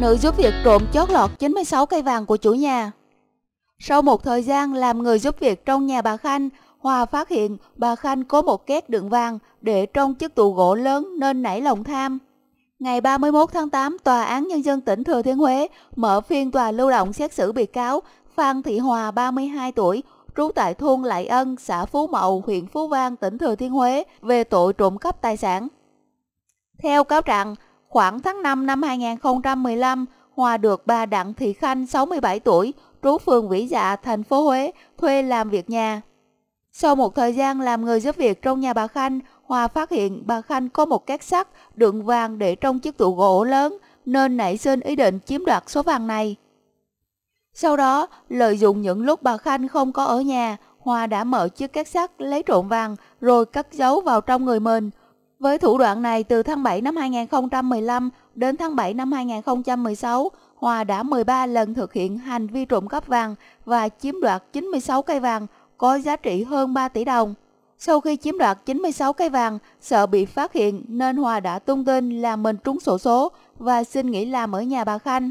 nữ giúp việc trộm chót lọt 96 cây vàng của chủ nhà. Sau một thời gian làm người giúp việc trong nhà bà Khanh, Hòa phát hiện bà Khanh có một két đựng vàng để trong chiếc tủ gỗ lớn nên nảy lòng tham. Ngày 31 tháng 8, Tòa án Nhân dân tỉnh Thừa Thiên Huế mở phiên tòa lưu động xét xử bị cáo Phan Thị Hòa 32 tuổi, trú tại thôn Lại Ân, xã Phú Mậu, huyện Phú Vang, tỉnh Thừa Thiên Huế về tội trộm cắp tài sản. Theo cáo trạng, Khoảng tháng 5 năm 2015, Hòa được bà Đặng Thị Khanh 67 tuổi, trú phường Vĩ Dạ, thành phố Huế, thuê làm việc nhà. Sau một thời gian làm người giúp việc trong nhà bà Khanh, Hòa phát hiện bà Khanh có một két sắt đựng vàng để trong chiếc tủ gỗ lớn nên nảy sinh ý định chiếm đoạt số vàng này. Sau đó, lợi dụng những lúc bà Khanh không có ở nhà, Hòa đã mở chiếc két sắt lấy trộm vàng rồi cất giấu vào trong người mình – với thủ đoạn này, từ tháng 7 năm 2015 đến tháng 7 năm 2016, Hòa đã 13 lần thực hiện hành vi trộm cắp vàng và chiếm đoạt 96 cây vàng có giá trị hơn 3 tỷ đồng. Sau khi chiếm đoạt 96 cây vàng, sợ bị phát hiện nên Hòa đã tung tin là mình trúng sổ số và xin nghỉ làm ở nhà bà Khanh.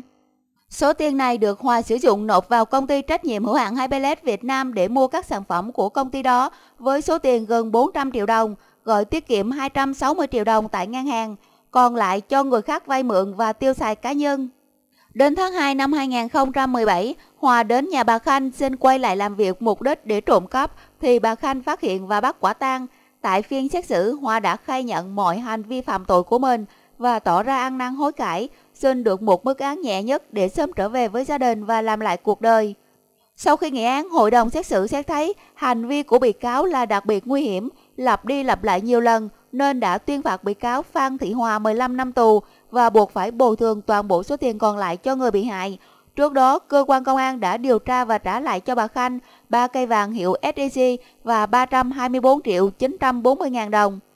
Số tiền này được Hòa sử dụng nộp vào công ty trách nhiệm hữu hạn Hyperlet Việt Nam để mua các sản phẩm của công ty đó với số tiền gần 400 triệu đồng gọi tiết kiệm 260 triệu đồng tại ngân hàng, còn lại cho người khác vay mượn và tiêu xài cá nhân. Đến tháng 2 năm 2017, Hòa đến nhà bà Khanh xin quay lại làm việc mục đích để trộm cắp thì bà Khanh phát hiện và bắt quả tang. Tại phiên xét xử, Hòa đã khai nhận mọi hành vi phạm tội của mình và tỏ ra ăn năn hối cải, xin được một mức án nhẹ nhất để sớm trở về với gia đình và làm lại cuộc đời. Sau khi nghị án, hội đồng xét xử xét thấy hành vi của bị cáo là đặc biệt nguy hiểm, lặp đi lặp lại nhiều lần nên đã tuyên phạt bị cáo Phan Thị Hòa 15 năm tù và buộc phải bồi thường toàn bộ số tiền còn lại cho người bị hại. Trước đó, cơ quan công an đã điều tra và trả lại cho bà Khanh 3 cây vàng hiệu SEC và 324 triệu 940 ngàn đồng.